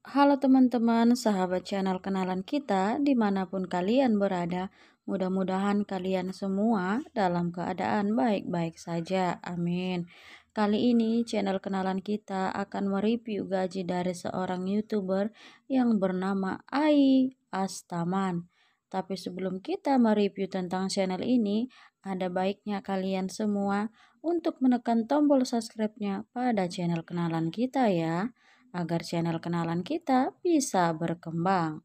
Halo teman-teman, sahabat channel kenalan kita dimanapun kalian berada, mudah-mudahan kalian semua dalam keadaan baik-baik saja. Amin. Kali ini channel kenalan kita akan mereview gaji dari seorang youtuber yang bernama Ai Astaman. Tapi sebelum kita mereview tentang channel ini, ada baiknya kalian semua untuk menekan tombol subscribe-nya pada channel kenalan kita ya agar channel kenalan kita bisa berkembang.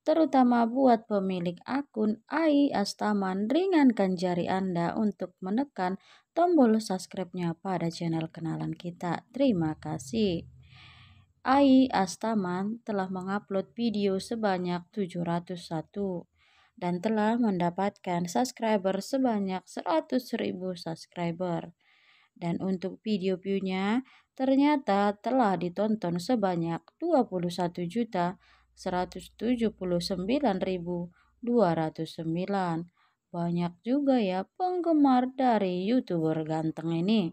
Terutama buat pemilik akun AI Astaman, ringankan jari Anda untuk menekan tombol subscribe-nya pada channel kenalan kita. Terima kasih. AI Astaman telah mengupload video sebanyak 701 dan telah mendapatkan subscriber sebanyak 100.000 subscriber. Dan untuk video view-nya ternyata telah ditonton sebanyak 21.179.209. Banyak juga ya penggemar dari YouTuber ganteng ini.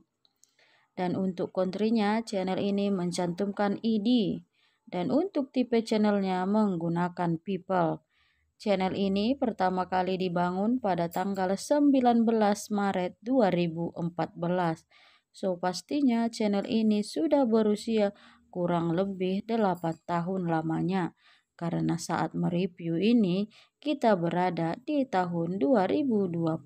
Dan untuk kontrinya channel ini mencantumkan ID dan untuk tipe channelnya menggunakan people Channel ini pertama kali dibangun pada tanggal 19 Maret 2014. So pastinya channel ini sudah berusia kurang lebih 8 tahun lamanya. Karena saat mereview ini kita berada di tahun 2022.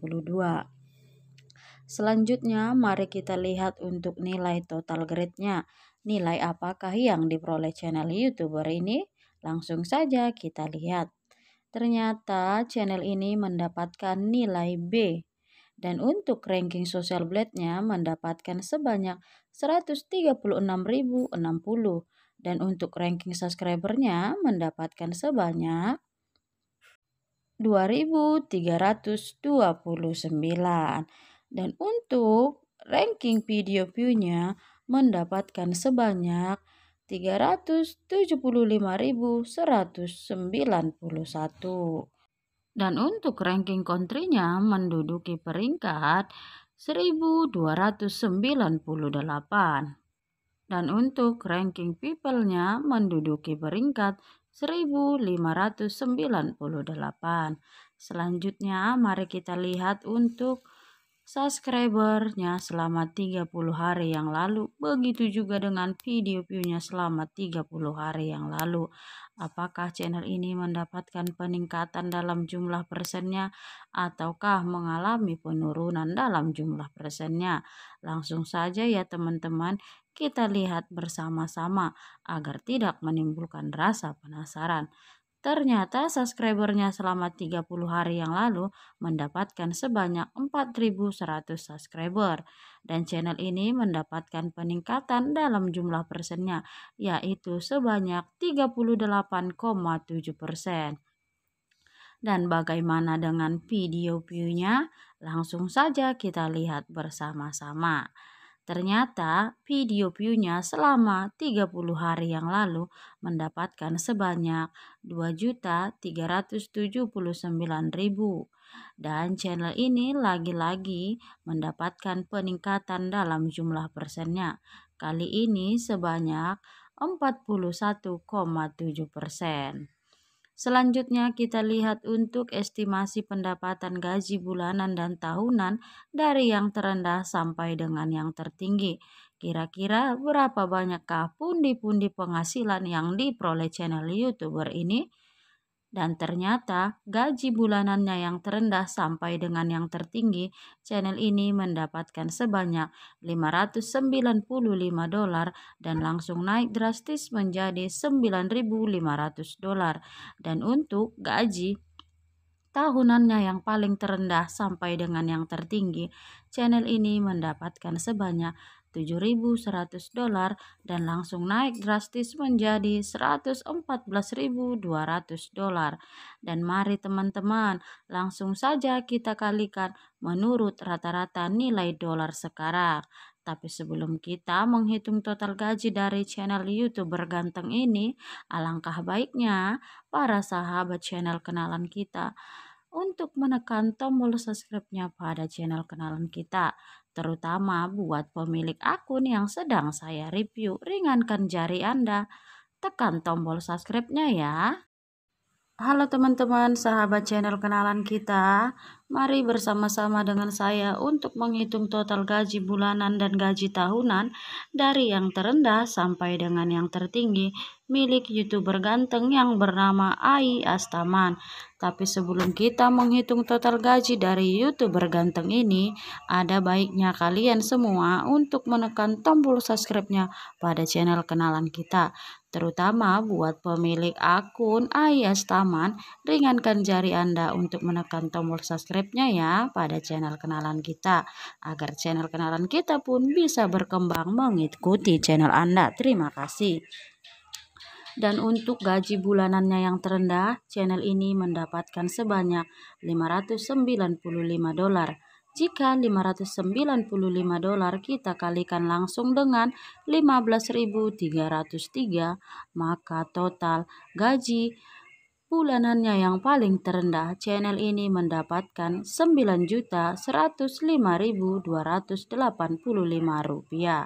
Selanjutnya mari kita lihat untuk nilai total grade-nya. Nilai apakah yang diperoleh channel YouTuber ini? Langsung saja kita lihat. Ternyata channel ini mendapatkan nilai B dan untuk ranking Social Blade-nya mendapatkan sebanyak 136.060 dan untuk ranking subscribernya mendapatkan sebanyak 2.329 dan untuk ranking video view-nya mendapatkan sebanyak 375.191. Dan untuk ranking countrynya menduduki peringkat 1298. Dan untuk ranking people-nya menduduki peringkat 1598. Selanjutnya mari kita lihat untuk subscribernya selama 30 hari yang lalu. Begitu juga dengan video viewnya selama 30 hari yang lalu. Apakah channel ini mendapatkan peningkatan dalam jumlah persennya ataukah mengalami penurunan dalam jumlah persennya? Langsung saja ya teman-teman kita lihat bersama-sama agar tidak menimbulkan rasa penasaran. Ternyata subscribernya selama 30 hari yang lalu mendapatkan sebanyak 4.100 subscriber dan channel ini mendapatkan peningkatan dalam jumlah persennya yaitu sebanyak 38,7 persen. Dan bagaimana dengan video view-nya? Langsung saja kita lihat bersama-sama. Ternyata video view-nya selama 30 hari yang lalu mendapatkan sebanyak 2.379.000 dan channel ini lagi-lagi mendapatkan peningkatan dalam jumlah persennya. Kali ini sebanyak 41,7 persen. Selanjutnya kita lihat untuk estimasi pendapatan gaji bulanan dan tahunan dari yang terendah sampai dengan yang tertinggi. Kira-kira berapa banyakkah pundi-pundi penghasilan yang diperoleh channel YouTuber ini? Dan ternyata gaji bulanannya yang terendah sampai dengan yang tertinggi, channel ini mendapatkan sebanyak 595 dolar dan langsung naik drastis menjadi 9.500 dolar. Dan untuk gaji tahunannya yang paling terendah sampai dengan yang tertinggi, channel ini mendapatkan sebanyak 7.100 dolar dan langsung naik drastis menjadi 114.200 dolar. Dan mari teman-teman, langsung saja kita kalikan menurut rata-rata nilai dolar sekarang. Tapi sebelum kita menghitung total gaji dari channel YouTube ganteng ini, alangkah baiknya para sahabat channel kenalan kita untuk menekan tombol subscribe-nya pada channel kenalan kita terutama buat pemilik akun yang sedang saya review. Ringankan jari Anda, tekan tombol subscribe-nya ya. Halo teman-teman, sahabat channel kenalan kita. Mari bersama-sama dengan saya untuk menghitung total gaji bulanan dan gaji tahunan dari yang terendah sampai dengan yang tertinggi milik YouTuber ganteng yang bernama Ai Astaman. Tapi sebelum kita menghitung total gaji dari YouTuber ganteng ini, ada baiknya kalian semua untuk menekan tombol subscribe-nya pada channel kenalan kita terutama buat pemilik akun Ayas Taman, ringankan jari Anda untuk menekan tombol subscribe-nya ya pada channel kenalan kita, agar channel kenalan kita pun bisa berkembang mengikuti channel Anda. Terima kasih. Dan untuk gaji bulanannya yang terendah, channel ini mendapatkan sebanyak 595 dolar. Jika 595 dolar kita kalikan langsung dengan 15.303, maka total gaji bulanannya yang paling terendah channel ini mendapatkan 9.105.285 rupiah.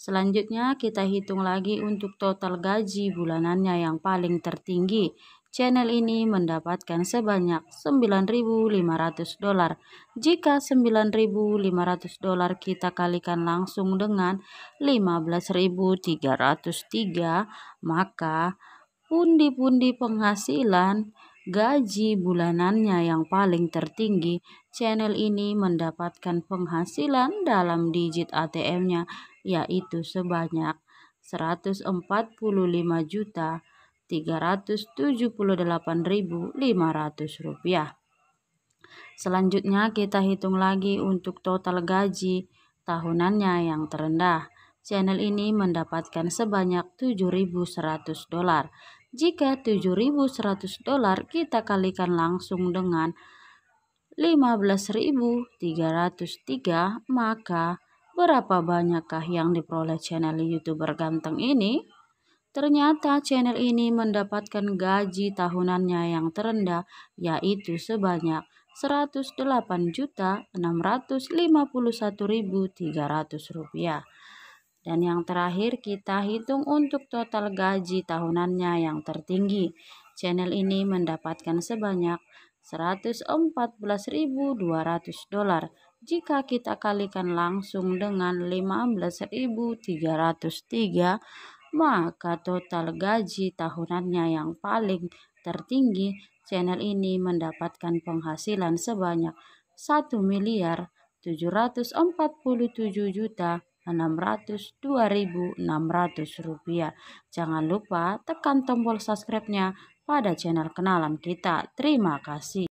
Selanjutnya kita hitung lagi untuk total gaji bulanannya yang paling tertinggi channel ini mendapatkan sebanyak 9.500 dolar. Jika 9.500 dolar kita kalikan langsung dengan 15.303, maka pundi-pundi penghasilan gaji bulanannya yang paling tertinggi, channel ini mendapatkan penghasilan dalam digit ATM-nya yaitu sebanyak 145 juta Rp378.500. Selanjutnya kita hitung lagi untuk total gaji tahunannya yang terendah. Channel ini mendapatkan sebanyak 7.100 dolar. Jika 7.100 dolar kita kalikan langsung dengan 15.303 maka berapa banyakkah yang diperoleh channel youtuber ganteng ini? Ternyata channel ini mendapatkan gaji tahunannya yang terendah yaitu sebanyak 108.651.300 rupiah. Dan yang terakhir kita hitung untuk total gaji tahunannya yang tertinggi. Channel ini mendapatkan sebanyak 114.200 dolar jika kita kalikan langsung dengan 15.303 maka total gaji tahunannya yang paling tertinggi channel ini mendapatkan penghasilan sebanyak 1 miliar 747 juta 602.600 rupiah. Jangan lupa tekan tombol subscribe-nya pada channel kenalan kita. Terima kasih.